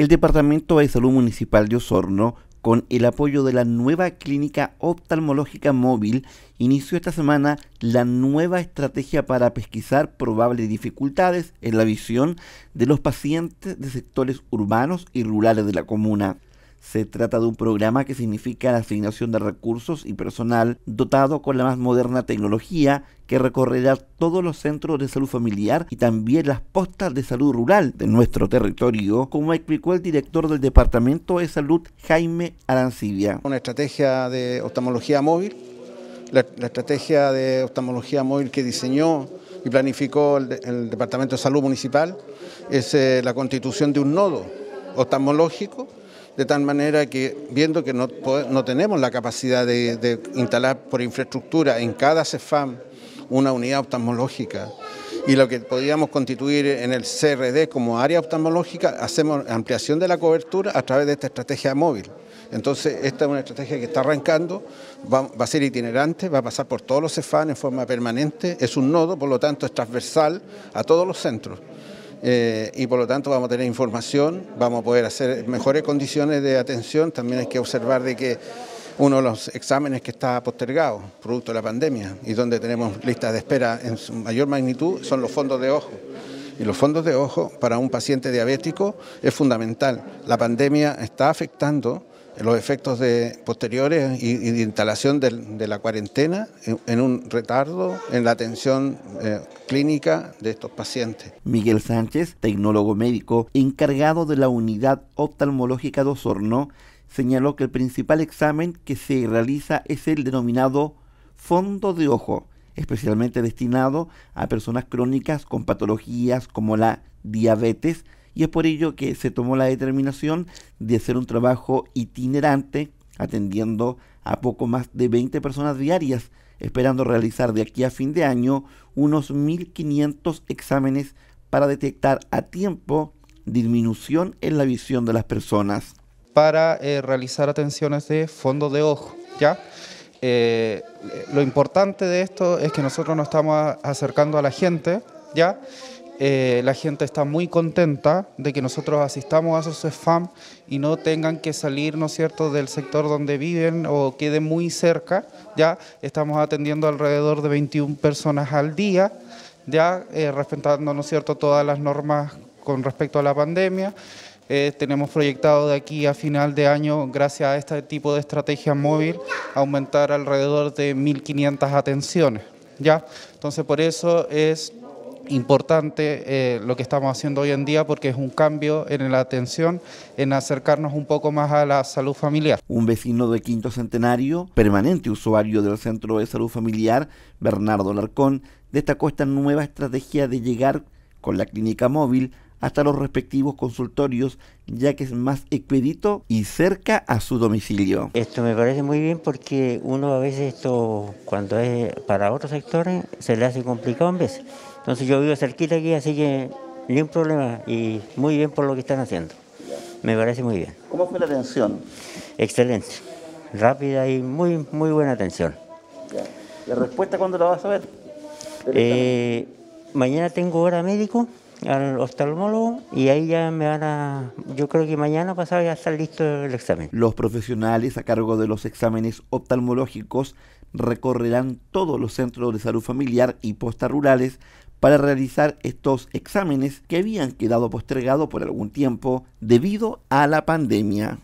El Departamento de Salud Municipal de Osorno, con el apoyo de la nueva clínica oftalmológica móvil, inició esta semana la nueva estrategia para pesquisar probables dificultades en la visión de los pacientes de sectores urbanos y rurales de la comuna. Se trata de un programa que significa la asignación de recursos y personal dotado con la más moderna tecnología que recorrerá todos los centros de salud familiar y también las postas de salud rural de nuestro territorio, como explicó el director del Departamento de Salud, Jaime Arancibia. Una estrategia de oftalmología móvil, la, estrategia de oftalmología móvil que diseñó y planificó el, Departamento de Salud Municipal es eh, la constitución de un nodo oftalmológico, de tal manera que viendo que no, tenemos la capacidad de, instalar por infraestructura en cada CEFAM una unidad oftalmológica y lo que podíamos constituir en el CRD como área oftalmológica, hacemos ampliación de la cobertura a través de esta estrategia móvil. Entonces, esta es una estrategia que está arrancando, va, a ser itinerante, va a pasar por todos los CEFAN en forma permanente, es un nodo, por lo tanto es transversal a todos los centros. Eh, y por lo tanto vamos a tener información, vamos a poder hacer mejores condiciones de atención, también hay que observar de que uno de los exámenes que está postergado, producto de la pandemia, y donde tenemos listas de espera en su mayor magnitud, son los fondos de ojo. Y los fondos de ojo para un paciente diabético es fundamental. La pandemia está afectando los efectos posteriores y, de instalación de, la cuarentena en, un retardo en la atención eh, clínica de estos pacientes. Miguel Sánchez, tecnólogo médico encargado de la unidad oftalmológica de Osorno, señaló que el principal examen que se realiza es el denominado fondo de ojo, especialmente destinado a personas crónicas con patologías como la diabetes, y es por ello que se tomó la determinación de hacer un trabajo itinerante atendiendo a poco más de 20 personas diarias, esperando realizar de aquí a fin de año unos 1.500 exámenes para detectar a tiempo disminución en la visión de las personas. Para eh, realizar atenciones de fondo de ojo, ¿ya? Eh, lo importante de esto es que nosotros nos estamos acercando a la gente, ¿ya? Eh, la gente está muy contenta de que nosotros asistamos a esos spam y no tengan que salir, ¿no es cierto?, del sector donde viven o quede muy cerca. Ya estamos atendiendo alrededor de 21 personas al día, ya eh, respetando, ¿no es cierto?, todas las normas con respecto a la pandemia. Eh, tenemos proyectado de aquí a final de año, gracias a este tipo de estrategia móvil, aumentar alrededor de 1.500 atenciones. ¿ya? Entonces, por eso es importante eh, lo que estamos haciendo hoy en día porque es un cambio en la atención, en acercarnos un poco más a la salud familiar. Un vecino de Quinto Centenario, permanente usuario del Centro de Salud Familiar, Bernardo Larcón, destacó esta nueva estrategia de llegar con la clínica móvil hasta los respectivos consultorios, ya que es más expedito y cerca a su domicilio. Esto me parece muy bien porque uno a veces esto, cuando es para otros sectores, se le hace complicado en veces. Entonces yo vivo cerquita aquí, así que ni un problema y muy bien por lo que están haciendo. Me parece muy bien. ¿Cómo fue la atención? Excelente, rápida y muy, muy buena atención. ¿La respuesta cuándo la vas a ver? Eh, mañana tengo hora médico al oftalmólogo y ahí ya me van a, yo creo que mañana pasado ya está listo el examen. Los profesionales a cargo de los exámenes oftalmológicos recorrerán todos los centros de salud familiar y postas rurales para realizar estos exámenes que habían quedado postergados por algún tiempo debido a la pandemia.